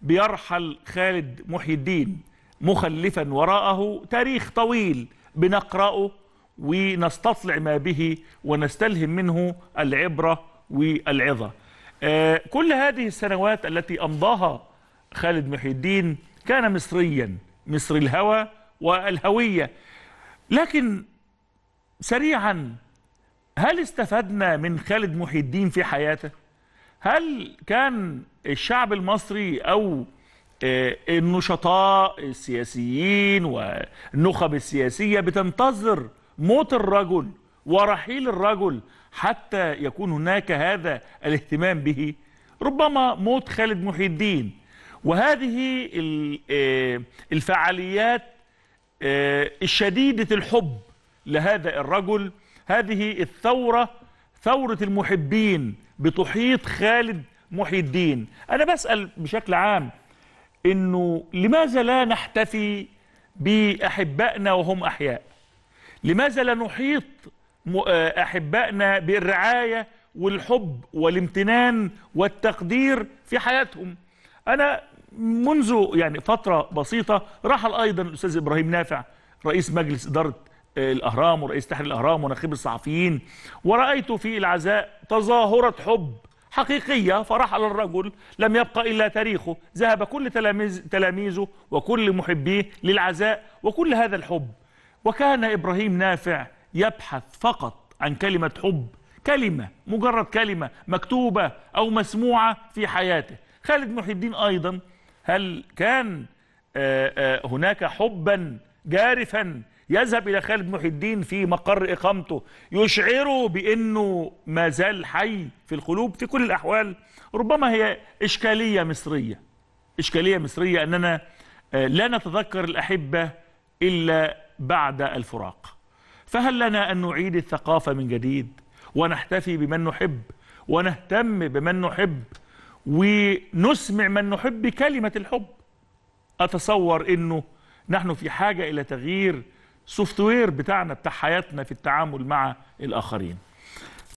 بيرحل خالد محي الدين مخلفا وراءه تاريخ طويل بنقرأه ونستطلع ما به ونستلهم منه العبرة والعظة آه، كل هذه السنوات التي أمضاها خالد محي الدين كان مصريا مصر الهوى والهوية لكن سريعا هل استفدنا من خالد محي الدين في حياته؟ هل كان الشعب المصري أو آه، النشطاء السياسيين والنخب السياسية بتنتظر موت الرجل ورحيل الرجل حتى يكون هناك هذا الاهتمام به ربما موت خالد محي الدين وهذه آه، الفعاليات آه، الشديدة الحب لهذا الرجل هذه الثورة ثورة المحبين بتحيط خالد محي الدين أنا بسأل بشكل عام أنه لماذا لا نحتفي بأحبائنا وهم أحياء لماذا لا نحيط آه، أحبائنا بالرعاية والحب والامتنان والتقدير في حياتهم أنا منذ يعني فترة بسيطة رحل أيضا الأستاذ إبراهيم نافع رئيس مجلس إدارة الأهرام ورئيس تحرير الأهرام ونخيب الصحفيين ورأيت في العزاء تظاهرة حب حقيقية فرحل الرجل لم يبقى إلا تاريخه ذهب كل تلاميذ تلاميذه وكل محبيه للعزاء وكل هذا الحب وكان إبراهيم نافع يبحث فقط عن كلمة حب كلمة مجرد كلمة مكتوبة أو مسموعة في حياته خالد محي الدين أيضا هل كان آه، آه، هناك حبا جارفا يذهب إلى خالد محي الدين في مقر إقامته يشعره بأنه ما زال حي في القلوب في كل الأحوال ربما هي إشكالية مصرية إشكالية مصرية أننا آه، لا نتذكر الأحبة إلا بعد الفراق فهل لنا أن نعيد الثقافة من جديد ونحتفي بمن نحب ونهتم بمن نحب ونسمع من نحب كلمة الحب أتصور أنه نحن في حاجة إلى تغيير السوفت وير بتاعنا بتاع حياتنا في التعامل مع الاخرين